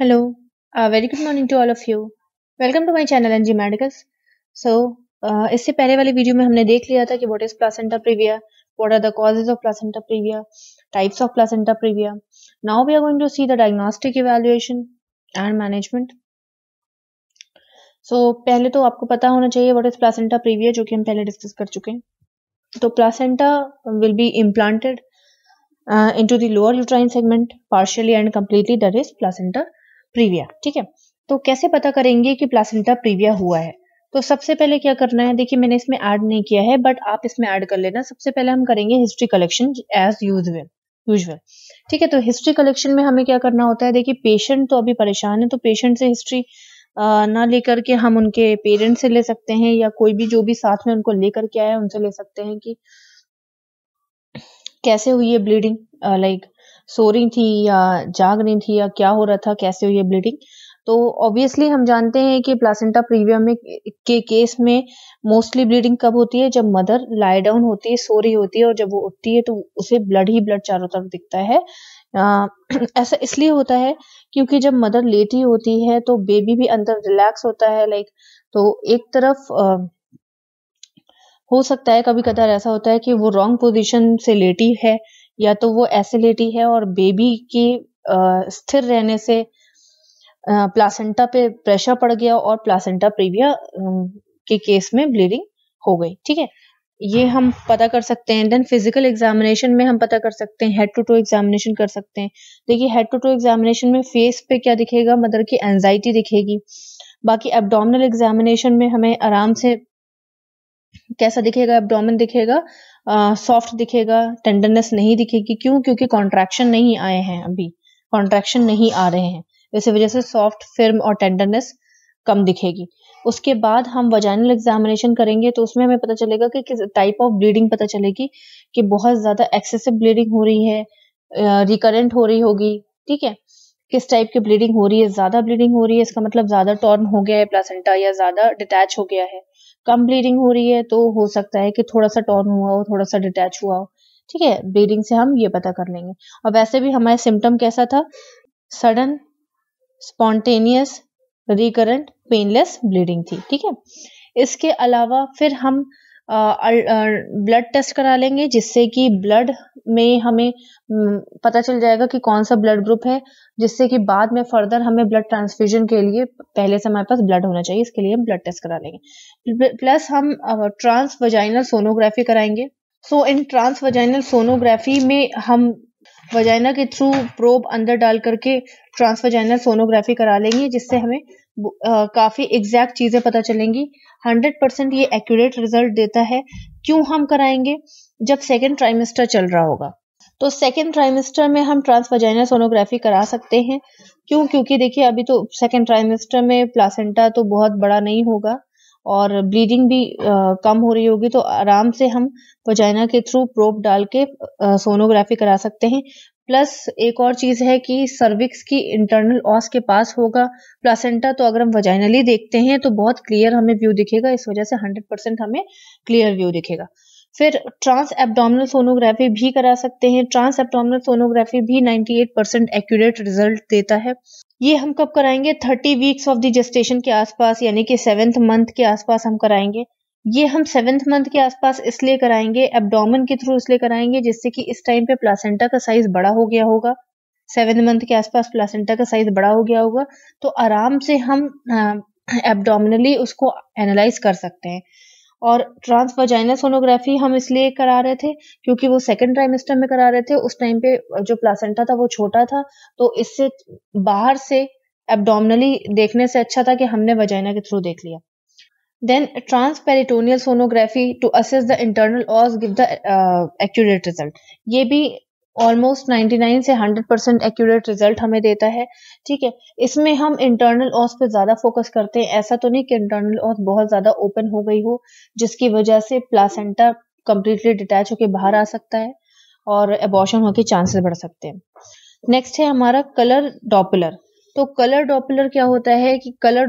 Hello very good morning to all of you welcome to my channel NG medicals so इससे पहले वाले video में हमने देख लिया था कि what is placenta previa what are the causes of placenta previa types of placenta previa now we are going to see the diagnostic evaluation and management so पहले तो आपको पता होना चाहिए वॉट इज प्लासेंटा प्रीविया जो कि हम पहले डिस्कस कर चुके हैं तो placenta will be implanted into the lower uterine segment partially and completely that is placenta previa ठीक है तो कैसे पता करेंगे कि प्लासेंटा प्रीविया हुआ है तो सबसे पहले क्या करना है देखिए मैंने इसमें ऐड नहीं किया है बट आप इसमें ऐड कर लेना सबसे पहले हम करेंगे history collection as usual usual ठीक है तो हिस्ट्री कलेक्शन में हमें क्या करना होता है देखिए पेशेंट तो अभी परेशान है तो पेशेंट से हिस्ट्री ना लेकर के हम उनके पेरेंट्स से ले सकते हैं या कोई भी जो भी साथ में उनको लेकर के आया उनसे ले सकते हैं कि कैसे हुई है ब्लीडिंग लाइक सो रही थी या जाग रही थी या क्या हो रहा था कैसे हुई है ब्लीडिंग तो ऑब्वियसली हम जानते हैं कि प्लासेंटा प्रीविया में के केस में मोस्टली ब्लीडिंग कब होती है जब मदर लाई डाउन होती है सो रही होती है और जब वो उठती है तो उसे ब्लड ही ब्लड चारों तरफ दिखता है आ, ऐसा इसलिए होता है क्योंकि जब मदर लेटी होती है तो बेबी भी अंदर रिलैक्स होता है लाइक तो एक तरफ आ, हो सकता है कभी कदार ऐसा होता है कि वो रॉन्ग पोजिशन से लेटी है या तो वो एसिलिटी है और बेबी के स्थिर रहने से प्लासेंटा पे प्रेशर पड़ गया और प्लासेंटा प्रीविया के केस में ब्लीडिंग हो गई ठीक है ये हम पता कर सकते हैं देन फिजिकल एग्जामिनेशन में हम पता कर सकते हैं हेड टू टू एग्जामिनेशन कर सकते हैं देखिए हेड टू टू एग्जामिनेशन में फेस पे क्या दिखेगा मदर की एनजाइटी दिखेगी बाकी एब्डोमिनल एग्जामिनेशन में हमें आराम से कैसा दिखेगा एब्डोमेन दिखेगा सॉफ्ट दिखेगा टेंडरनेस नहीं दिखेगी क्यों क्योंकि कॉन्ट्रैक्शन नहीं आए हैं अभी कॉन्ट्रैक्शन नहीं आ रहे हैं इसी वजह से सॉफ्ट फिर्म और टेंडरनेस कम दिखेगी उसके बाद हम वजाइनल एग्जामिनेशन करेंगे तो उसमें हमें पता चलेगा कि किस टाइप ऑफ ब्लीडिंग पता चलेगी कि बहुत ज़्यादा एक्सेसिव ब्लीडिंग हो रही है रिकरेंट हो रही होगी ठीक है किस टाइप की ब्लीडिंग हो रही है ज़्यादा ब्लीडिंग हो रही है इसका मतलब ज़्यादा टॉर्न हो गया है प्लासेंटा या ज़्यादा डिटैच हो गया है कम ब्लीडिंग हो रही है तो हो सकता है कि थोड़ा सा टॉर्न हुआ हो थोड़ा सा डिटैच हुआ हो ठीक है ब्लीडिंग से हम ये पता कर लेंगे और वैसे भी हमारा सिम्टम कैसा था sudden spontaneous recurrent painless bleeding थी ठीक है इसके अलावा फिर हम ब्लड टेस्ट करा लेंगे जिससे कि ब्लड में हमें पता चल जाएगा कि कौन सा ब्लड ग्रुप है जिससे कि बाद में फर्दर हमें ब्लड ट्रांसफ्यूजन के लिए पहले से हमारे पास ब्लड होना चाहिए इसके लिए हम ब्लड टेस्ट करा लेंगे प्लस हम ट्रांस वजाइनल सोनोग्राफी कराएंगे so in transvaginal sonography में हम वजाइना के थ्रू प्रोब अंदर डाल करके ट्रांस वजाइनल सोनोग्राफी करा लेंगे जिससे हमें काफी एग्जैक्ट चीजें पता चलेंगी हंड्रेड परसेंट ये एक्यूरेट रिजल्ट देता है क्यों हम कराएंगे जब सेकेंड ट्राइमेस्टर चल रहा होगा तो सेकेंड ट्राइमेस्टर में हम ट्रांसवजाइनल सोनोग्राफी करा सकते हैं क्यों क्योंकि देखिए अभी तो सेकेंड ट्राइमेस्टर में प्लासेंटा तो बहुत बड़ा नहीं होगा और ब्लीडिंग भी आ, कम हो रही होगी तो आराम से हम वजाइना के थ्रू प्रोप डाल के आ, सोनोग्राफी करा सकते हैं प्लस एक और चीज है कि सर्विक्स की इंटरनल ऑस के पास होगा प्लासेंटा तो अगर हम वजाइनली देखते हैं तो बहुत क्लियर हमें व्यू दिखेगा इस वजह से 100 परसेंट हमें क्लियर व्यू दिखेगा फिर ट्रांस एब्डोमिनल सोनोग्राफी भी करा सकते हैं ट्रांस एब्डोमिनल सोनोग्राफी भी 98 परसेंट एक्यूरेट रिजल्ट देता है ये हम कब कराएंगे 30 वीक्स ऑफ द जेस्टेशन के आसपास यानी कि सेवेंथ मंथ के आसपास हम कराएंगे ये हम सेवेंथ मंथ के आसपास इसलिए कराएंगे एब्डोमन के थ्रू इसलिए कराएंगे जिससे कि इस टाइम पे प्लासेंटा का साइज बड़ा हो गया होगा सेवेंथ मंथ के आसपास प्लासेंटा का साइज बड़ा हो गया होगा तो आराम से हम एब्डोमिनली उसको एनालाइज कर सकते हैं और ट्रांसवर्जाइनल सोनोग्राफी हम इसलिए करा रहे थे क्योंकि वो सेकंड ट्राइमेस्टर में करा रहे थे उस टाइम पे जो प्लासेंटा था वो छोटा था तो इससे बाहर से एब्डोमिनली देखने से अच्छा था कि हमने वजाइना के थ्रू देख लिया Then transperitoneal sonography to assess the internal os give the uh, accurate result. ye bhi almost 99 से 100 परसेंट एक्यूरेट रिजल्ट हमें देता है ठीक है इसमें हम इंटरनल ऑस पे ज़्यादा फोकस करते हैं ऐसा तो नहीं कि इंटरनल ऑस बहुत ज़्यादा ओपन हो गई हो जिसकी वजह से प्लासेंटा कम्प्लीटली डिटैच होकर बाहर आ सकता है और एबॉर्शन होकर चांसेस बढ़ सकते हैं नेक्स्ट है हमारा कलर डॉपलर तो कलर डॉपलर क्या होता है कि कलर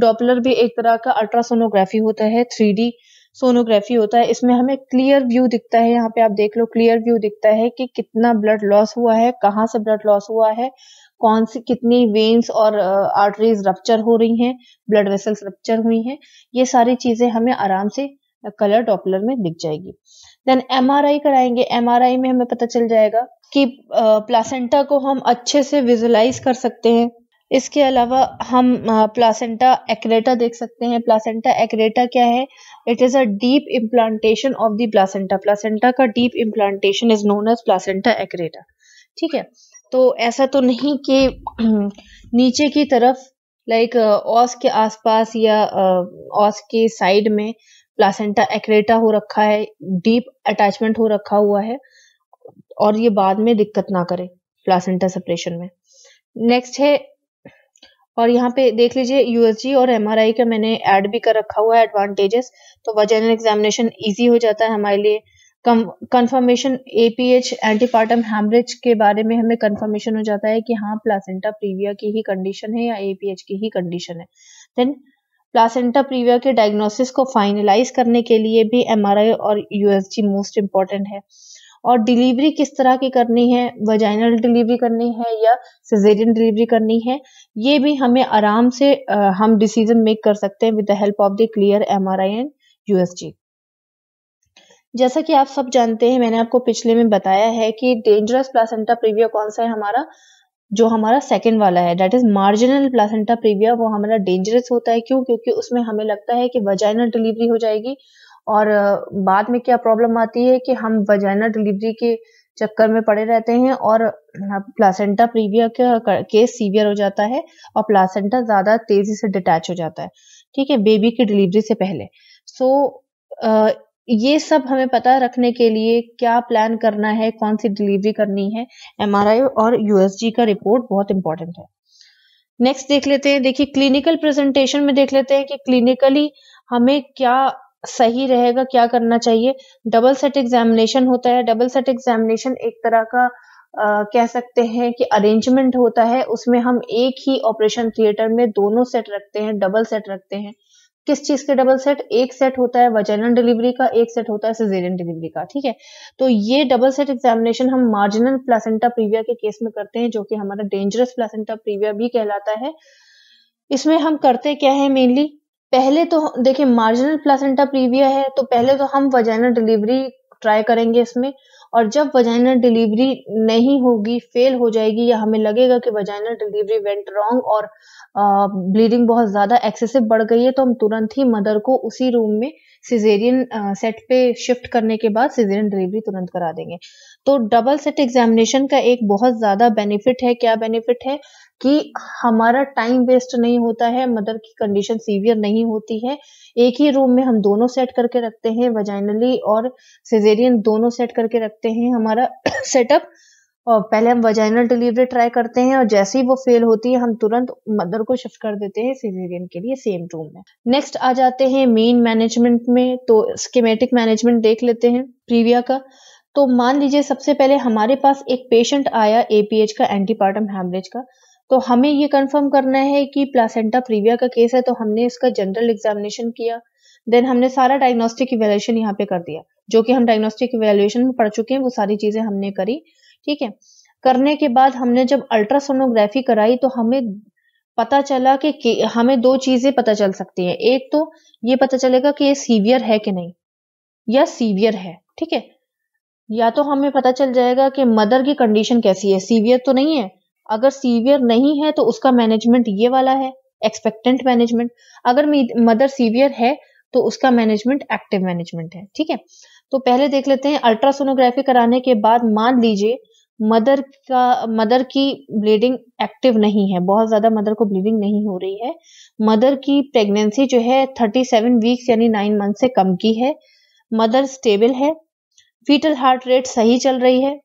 डॉपलर भी एक तरह का अल्ट्रासोनोग्राफी होता है थ्री सोनोग्राफी होता है इसमें हमें क्लियर व्यू दिखता है यहाँ पे आप देख लो क्लियर व्यू दिखता है कि कितना ब्लड लॉस हुआ है कहाँ से ब्लड लॉस हुआ है कौन सी कितनी वेन्स और आर्टरीज रप्चर हो रही हैं ब्लड वेसल्स रप्चर हुई हैं ये सारी चीजें हमें आराम से कलर डॉपलर में दिख जाएगी देन एमआरआई कराएंगे एमआरआई में हमें पता चल जाएगा कि प्लासेंटा को हम अच्छे से विजुलाइज कर सकते हैं इसके अलावा हम प्लासेंटा एक्रेटा देख सकते हैं प्लासेंटा एक्रेटा क्या है it is a deep implantation of the placenta placenta का deep implantation is known as placenta accreta ठीक है तो ऐसा तो नहीं कि नीचे की तरफ लाइक ऑस के आसपास या ऑस के साइड में प्लासेंटा एक्रेटा हो रखा है डीप अटैचमेंट हो रखा हुआ है और ये बाद में दिक्कत ना करे प्लासेंटा सेपरेशन में नेक्स्ट है और यहाँ पे देख लीजिए यूएसजी और एमआरआई का मैंने ऐड भी कर रखा हुआ है एडवांटेजेस तो वजन एग्जामिनेशन इजी हो जाता है हमारे लिए कंफर्मेशन एपीएच एंटीपार्टम हेमरेज के बारे में हमें कंफर्मेशन हो जाता है कि हाँ प्लासेंटा प्रीविया की ही कंडीशन है या एपीएच की ही कंडीशन है देन प्लासेंटा प्रीविया के डायग्नोसिस को फाइनलाइज करने के लिए भी एमआरआई और यूएसजी मोस्ट इम्पॉर्टेंट है और डिलीवरी किस तरह की करनी है वजाइनल डिलीवरी करनी है या सिजेरियन डिलीवरी करनी है ये भी हमें आराम से आ, हम डिसीजन मेक कर सकते हैं with the help of the clear M R I and USG जैसा कि आप सब जानते हैं मैंने आपको पिछले में बताया है कि डेंजरस प्लासेंटा प्रीविया कौन सा है हमारा जो हमारा सेकेंड वाला है that is marginal placenta previa वो हमारा डेंजरस होता है क्यों क्योंकि उसमें हमें लगता है कि वजाइनल डिलीवरी हो जाएगी और बाद में क्या प्रॉब्लम आती है कि हम वजाइना डिलीवरी के चक्कर में पड़े रहते हैं और प्लासेंटा प्रीविया का केस सीवियर हो जाता है और प्लासेंटा ज़्यादा तेज़ी से डिटैच हो जाता है ठीक है बेबी की डिलीवरी से पहले सो so, ये सब हमें पता रखने के लिए क्या प्लान करना है कौन सी डिलीवरी करनी है एमआरआई और यूएसजी का रिपोर्ट बहुत इंपॉर्टेंट है नेक्स्ट देख लेते हैं देखिए क्लिनिकल प्रेजेंटेशन में देख लेते हैं कि क्लिनिकली हमें क्या सही रहेगा क्या करना चाहिए डबल सेट एग्जामिनेशन होता है डबल सेट एग्जामिनेशन एक तरह का Uh, कह सकते हैं कि अरेंजमेंट होता है उसमें हम एक ही ऑपरेशन थिएटर में दोनों सेट रखते हैं डबल सेट रखते हैं किस चीज के डबल सेट एक सेट होता है वजन डिलीवरी का एक सेट होता है सिजेरियन डिलीवरी का ठीक है तो ये डबल सेट एग्जामिनेशन हम मार्जिनल प्लासेंटा प्रीविया के केस में करते हैं जो कि हमारा डेंजरस प्लासेंटा प्रीविया भी कहलाता है इसमें हम करते क्या है मेनली पहले तो देखिए मार्जिनल प्लासेंटा प्रीविया है तो पहले तो हम वजाइनल डिलीवरी ट्राई करेंगे इसमें और जब वजाइनल डिलीवरी नहीं होगी फेल हो जाएगी या हमें लगेगा कि वजाइनल डिलीवरी वेंट रॉन्ग और ब्लीडिंग बहुत ज़्यादा एक्सेसिव बढ़ गई है तो हम तुरंत ही मदर को उसी रूम में सिजेरियन सेट पे शिफ्ट करने के बाद सिजेरियन डिलीवरी तुरंत करा देंगे तो डबल सेट एग्जामिनेशन का एक बहुत ज़्यादा बेनिफिट है क्या बेनिफिट है कि हमारा टाइम वेस्ट नहीं होता है मदर की कंडीशन सीवियर नहीं होती है एक ही रूम में हम दोनों सेट करके रखते हैं वजाइनली और सिजेरियन दोनों सेट करके रखते हैं हमारा सेटअप और पहले हम वजाइनल डिलीवरी ट्राई करते हैं और जैसे ही वो फेल होती है हम तुरंत मदर को शिफ्ट कर देते हैं सिजेरियन के लिए सेम रूम में नेक्स्ट आ जाते हैं मेन मैनेजमेंट में तो स्कीमेटिक मैनेजमेंट देख लेते हैं प्रीविया का तो मान लीजिए सबसे पहले हमारे पास एक पेशेंट आया एपीएच का एंटीपार्टम हैमरेज का तो हमें ये कंफर्म करना है कि प्लासेंटा प्रीविया का केस है तो हमने इसका जनरल एग्जामिनेशन किया देन हमने सारा डायग्नोस्टिक इवेल्यूशन यहाँ पे कर दिया जो कि हम डायग्नोस्टिक इवेल्यूशन में पढ़ चुके हैं वो सारी चीजें हमने करी ठीक है करने के बाद हमने जब अल्ट्रासोनोग्राफी कराई तो हमें पता चला कि हमें दो चीजें पता चल सकती हैं एक तो ये पता चलेगा कि ये सीवियर है कि नहीं या सीवियर है ठीक है या तो हमें पता चल जाएगा कि मदर की कंडीशन कैसी है सीवियर तो नहीं है अगर सीवियर नहीं है तो उसका मैनेजमेंट ये वाला है एक्सपेक्टेंट मैनेजमेंट अगर मदर सीवियर है तो उसका मैनेजमेंट एक्टिव मैनेजमेंट है ठीक है तो पहले देख लेते हैं अल्ट्रासोनोग्राफी कराने के बाद मान लीजिए मदर का मदर की ब्लीडिंग एक्टिव नहीं है बहुत ज्यादा मदर को ब्लीडिंग नहीं हो रही है मदर की प्रेगनेंसी जो है थर्टी सेवन वीक्स यानी नाइन मंथ से कम की है मदर स्टेबल है फीटल हार्ट रेट सही चल रही है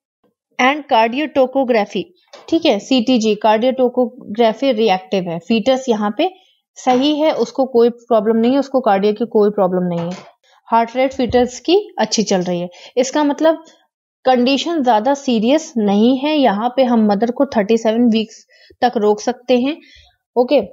एंड कार्डियोटोकोग्राफी ठीक है C T G cardiotocography reactive है फीटस यहाँ पे सही है उसको कोई प्रॉब्लम नहीं है उसको कार्डियो की कोई प्रॉब्लम नहीं है हार्ट रेट फीटस की अच्छी चल रही है इसका मतलब कंडीशन ज़्यादा सीरियस नहीं है यहाँ पे हम मदर को 37 वीक्स तक रोक सकते हैं ओके okay,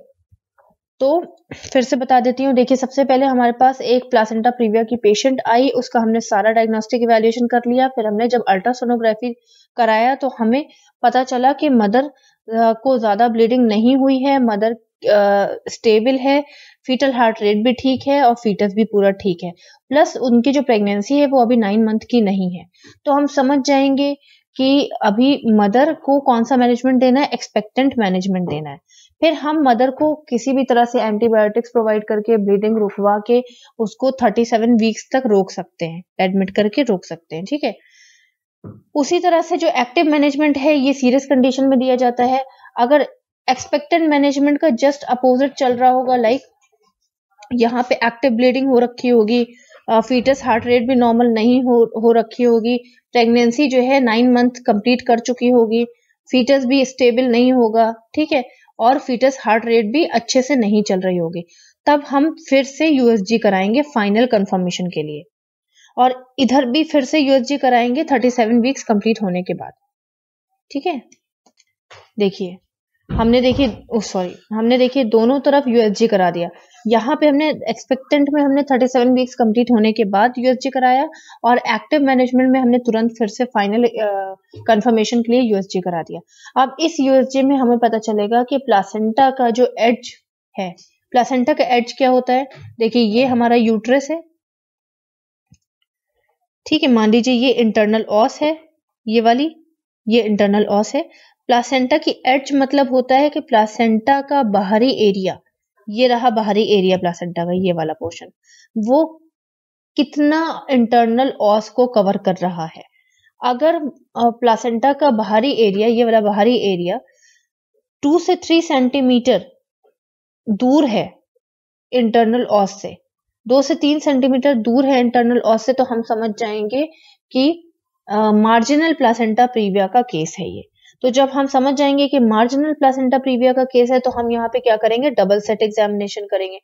तो फिर से बता देती हूँ देखिए सबसे पहले हमारे पास एक प्लासेंटा प्रीविया की पेशेंट आई उसका हमने सारा डायग्नोस्टिक इवेल्युएशन कर लिया फिर हमने जब अल्ट्रासोनोग्राफी कराया तो हमें पता चला कि मदर को ज़्यादा ब्लीडिंग नहीं हुई है मदर स्टेबल uh, है फीटल हार्ट रेट भी ठीक है और फीटस भी पूरा ठीक है प्लस उनकी जो प्रेगनेंसी है वो अभी नाइन मंथ की नहीं है तो हम समझ जाएंगे कि अभी मदर को कौन सा मैनेजमेंट देना है एक्सपेक्टेंट मैनेजमेंट देना है फिर हम मदर को किसी भी तरह से एंटीबायोटिक्स प्रोवाइड करके ब्लीडिंग रुकवा के उसको 37 वीक्स तक रोक सकते हैं एडमिट करके रोक सकते हैं ठीक है उसी तरह से जो एक्टिव मैनेजमेंट है ये सीरियस कंडीशन में दिया जाता है अगर एक्सपेक्टेड मैनेजमेंट का जस्ट अपोजिट चल रहा होगा लाइक यहाँ पे एक्टिव ब्लीडिंग हो रखी होगी फीटस हार्ट रेट भी नॉर्मल नहीं हो हो रखी होगी प्रेगनेंसी जो है नाइन मंथ कंप्लीट कर चुकी होगी फीटस भी स्टेबल नहीं होगा ठीक है और फीटस हार्ट रेट भी अच्छे से नहीं चल रही होगी तब हम फिर से यूएसजी कराएंगे फाइनल कंफर्मेशन के लिए और इधर भी फिर से यूएसजी कराएंगे 37 वीक्स कंप्लीट होने के बाद ठीक है देखिए हमने देखिए सॉरी हमने देखिए दोनों तरफ यूएसजी करा दिया यहाँ पे हमने एक्सपेक्टेंट में हमने 37 वीक्स कंप्लीट होने के बाद यूएसजी कराया और एक्टिव मैनेजमेंट में हमने तुरंत फिर से फाइनल कंफर्मेशन के लिए यूएसजी करा दिया अब इस यूएसजी में हमें पता चलेगा कि प्लासेंटा का जो एज है प्लासेंटा का एज क्या होता है देखिए ये हमारा यूट्रस है ठीक है मान लीजिए ये इंटरनल ऑस है ये वाली ये इंटरनल ऑस है प्लासेंटा की एच मतलब होता है कि प्लासेंटा का बाहरी एरिया ये रहा बाहरी एरिया प्लासेंटा का ये वाला पोर्शन वो कितना इंटरनल ऑस को कवर कर रहा है अगर प्लासेंटा का बाहरी एरिया ये वाला बाहरी एरिया टू से थ्री सेंटीमीटर दूर है इंटरनल ऑस से दो से तीन सेंटीमीटर दूर है इंटरनल ऑस से तो हम समझ जाएंगे कि मार्जिनल प्लासेंटा प्रीविया का केस है ये तो जब हम समझ जाएंगे कि मार्जिनल प्लासेंटा प्रीविया का केस है तो हम यहाँ पे क्या करेंगे डबल सेट एग्जामिनेशन करेंगे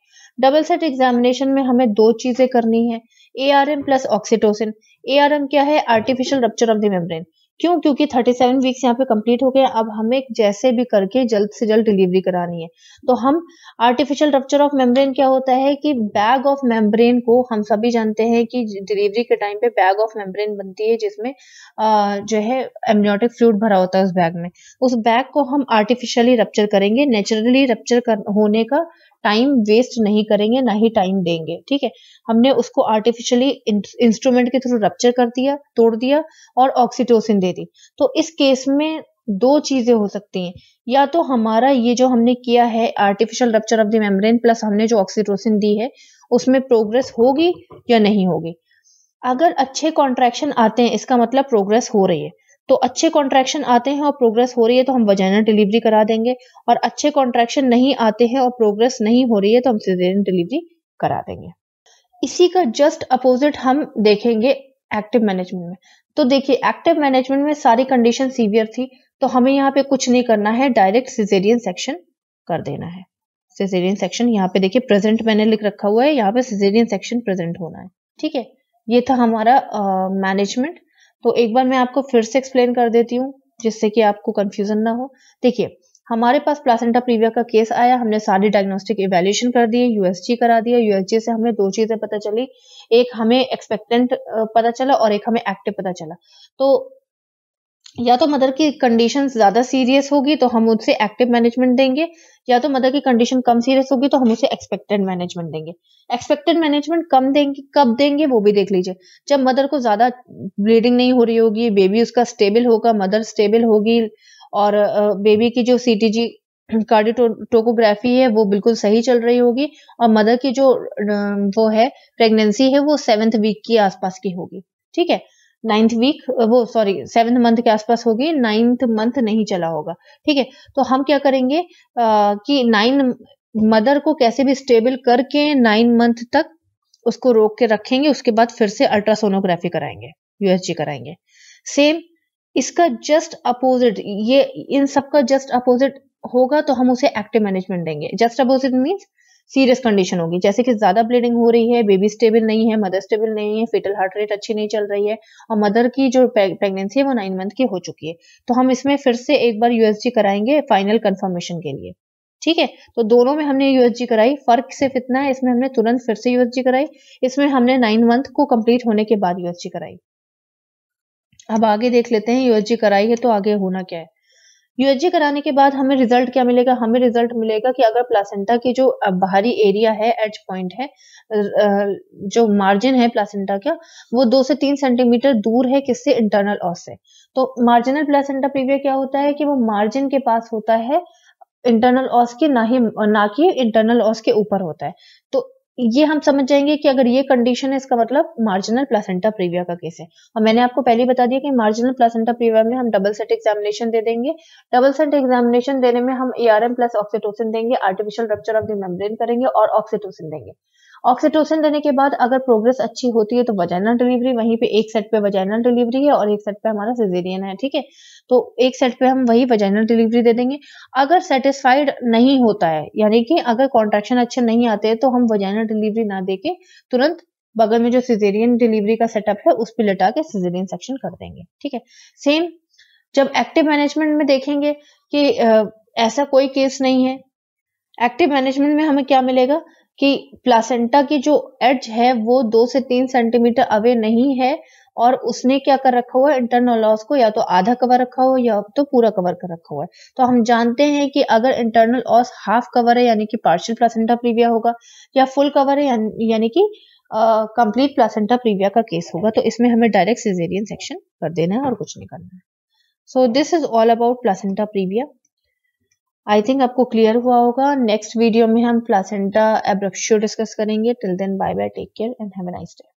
डबल सेट एग्जामिनेशन में हमें दो चीजें करनी है A R M plus oxytocin A R M क्या है artificial rupture of the membrane क्यों क्योंकि 37 वीक्स यहाँ पे कंप्लीट हो गया अब हमें जैसे भी करके जल्द से जल्द डिलीवरी करानी है तो हम आर्टिफिशियल रप्चर ऑफ मेम्ब्रेन क्या होता है कि बैग ऑफ मेम्ब्रेन को हम सभी जानते हैं कि डिलीवरी के टाइम पे बैग ऑफ मेम्ब्रेन बनती है जिसमें जो है एमनियोटिक फ्लूड भरा होता है उस बैग में उस बैग को हम आर्टिफिशियली रप्चर करेंगे नेचुरली रप्चर होने का टाइम वेस्ट नहीं करेंगे ना ही टाइम देंगे ठीक है हमने उसको आर्टिफिशियली इंस्ट्रूमेंट के थ्रू रप्चर कर दिया तोड़ दिया और ऑक्सीटोसिन दे दी तो इस केस में दो चीजें हो सकती हैं या तो हमारा ये जो हमने किया है artificial rupture of the membrane plus हमने जो ऑक्सीटोसिन दी है उसमें प्रोग्रेस होगी या नहीं होगी अगर अच्छे कॉन्ट्रैक्शन आते हैं इसका मतलब प्रोग्रेस हो रही है तो अच्छे कॉन्ट्रेक्शन आते हैं और प्रोग्रेस हो रही है तो हम वजाइनल डिलीवरी करा देंगे और अच्छे कॉन्ट्रेक्शन नहीं आते हैं और प्रोग्रेस नहीं हो रही है तो हम सिजेरियन डिलीवरी करा देंगे इसी का जस्ट अपोजिट हम देखेंगे एक्टिव मैनेजमेंट में तो देखिए एक्टिव मैनेजमेंट में सारी कंडीशन सीवियर थी तो हमें यहाँ पे कुछ नहीं करना है डायरेक्ट सिजेरियन सेक्शन कर देना है सिजेरियन सेक्शन यहाँ पे देखिए प्रेजेंट मैंने लिख रखा हुआ है यहाँ पे सिजेरियन सेक्शन प्रेजेंट होना है ठीक है ये था हमारा मैनेजमेंट uh, तो एक बार मैं आपको फिर से एक्सप्लेन कर देती हूँ जिससे कि आपको कंफ्यूजन ना हो देखिए हमारे पास प्लासेंटा प्रीविया का केस आया हमने सारी डायग्नोस्टिक इवेल्यूशन कर दिए यूएसजी करा दिया यूएसजी से हमें दो चीजें पता चली एक हमें एक्सपेक्टेंट पता चला और एक हमें एक्टिव पता चला तो या तो मदर की कंडीशन ज्यादा सीरियस होगी तो हम उनसे एक्टिव मैनेजमेंट देंगे या तो मदर की कंडीशन कम सीरियस होगी तो हम उसे एक्सपेक्टेड मैनेजमेंट देंगे एक्सपेक्टेड मैनेजमेंट कम देंगे कब देंगे वो भी देख लीजिए जब मदर को ज्यादा ब्लीडिंग नहीं हो रही होगी बेबी उसका स्टेबल होगा मदर स्टेबल होगी और बेबी की जो सीटीजी कार्डियोटोकोग्राफी है वो बिल्कुल सही चल रही होगी और मदर की जो वो है प्रेगनेंसी है वो सेवेंथ वीक के आसपास की होगी ठीक है नाइन्थ वीक वो सॉरी सेवन्थ मंथ के आसपास होगी नाइन्थ मंथ नहीं चला होगा ठीक है तो हम क्या करेंगे आ, कि नाइन मदर को कैसे भी स्टेबल करके नाइन मंथ तक उसको रोक के रखेंगे उसके बाद फिर से अल्ट्रासोनोग्राफी कराएंगे यूएसजी कराएंगे सेम इसका जस्ट अपोजिट ये इन सबका जस्ट अपोजिट होगा तो हम उसे एक्टिव मैनेजमेंट देंगे just opposite means serious condition होगी जैसे कि ज्यादा ब्लीडिंग हो रही है बेबी स्टेबल नहीं है मदर स्टेबल नहीं है फिटल हार्ट रेट अच्छी नहीं चल रही है और मदर की जो प्रेगनेंसी है वो नाइन मंथ की हो चुकी है तो हम इसमें फिर से एक बार यूएसजी कराएंगे फाइनल कंफर्मेशन के लिए ठीक है तो दोनों में हमने यूएसजी कराई फर्क सिर्फ इतना है इसमें हमने तुरंत फिर से यूएसजी कराई इसमें हमने नाइन मंथ को कंप्लीट होने के बाद यूएसजी कराई अब आगे देख लेते हैं यूएसजी कराई है तो आगे होना क्या है यूएसजी कराने के बाद हमें रिजल्ट क्या मिलेगा हमें रिजल्ट मिलेगा कि अगर प्लासेंटा की जो बाहरी एरिया है एच पॉइंट है जो मार्जिन है प्लासेंटा का वो दो से तीन सेंटीमीटर दूर है किससे इंटरनल ऑस से तो मार्जिनल प्लासेंटा प्रीविया क्या होता है कि वो मार्जिन के पास होता है इंटरनल ऑस के ना ही ना कि इंटरनल ऑस के ऊपर होता है ये हम समझ जाएंगे कि अगर ये कंडीशन है इसका मतलब मार्जिनल प्लासेंटा प्रीविया का केस है और मैंने आपको पहले बता दिया कि मार्जिनल प्लासेंटा प्रीविया में हम डबल सेट एग्जामिनेशन दे देंगे डबल सेट एग्जामिनेशन देने में हम ए प्लस ऑक्सीटोसिन देंगे artificial rupture of the membrane करेंगे और ऑक्सीटोसिन देंगे ऑक्सीटोसिन देने के बाद अगर प्रोग्रेस अच्छी होती है तो वजाइनल डिलीवरी वहीं पे एक सेट पे वजाइनल डिलीवरी है और एक सेट पे हमारा सिजेरियन है ठीक है तो एक सेट पे हम वही वजाइनल डिलीवरी दे देंगे अगर सेटिस्फाइड नहीं होता है यानी कि अगर कॉन्ट्रेक्शन अच्छे नहीं आते हैं तो हम वजाइनल डिलीवरी ना दे के तुरंत बगल में जो सिजेरियन डिलीवरी का सेटअप है उस पर लटा के सिजेरियन सेक्शन कर देंगे ठीक है सेम जब एक्टिव मैनेजमेंट में देखेंगे कि ऐसा कोई केस नहीं है एक्टिव मैनेजमेंट में हमें क्या मिलेगा कि प्लासेंटा की जो एज है वो दो से तीन सेंटीमीटर अवे नहीं है और उसने क्या कर रखा हुआ है इंटरनल लॉस को या तो आधा कवर रखा हुआ या तो पूरा कवर कर रखा हुआ है तो हम जानते हैं कि अगर इंटरनल लॉस हाफ कवर है यानी कि पार्शियल प्लासेंटा प्रीविया होगा या फुल कवर है यानी कि कंप्लीट प्लासेंटा प्रीविया का केस होगा तो इसमें हमें डायरेक्ट सिजेरियन सेक्शन कर देना है और कुछ नहीं करना है so this is all about placenta previa I think आपको क्लियर हुआ होगा नेक्स्ट वीडियो में हम प्लासेंटा एब्रप्शो डिस्कस करेंगे till then bye bye take care and have a nice day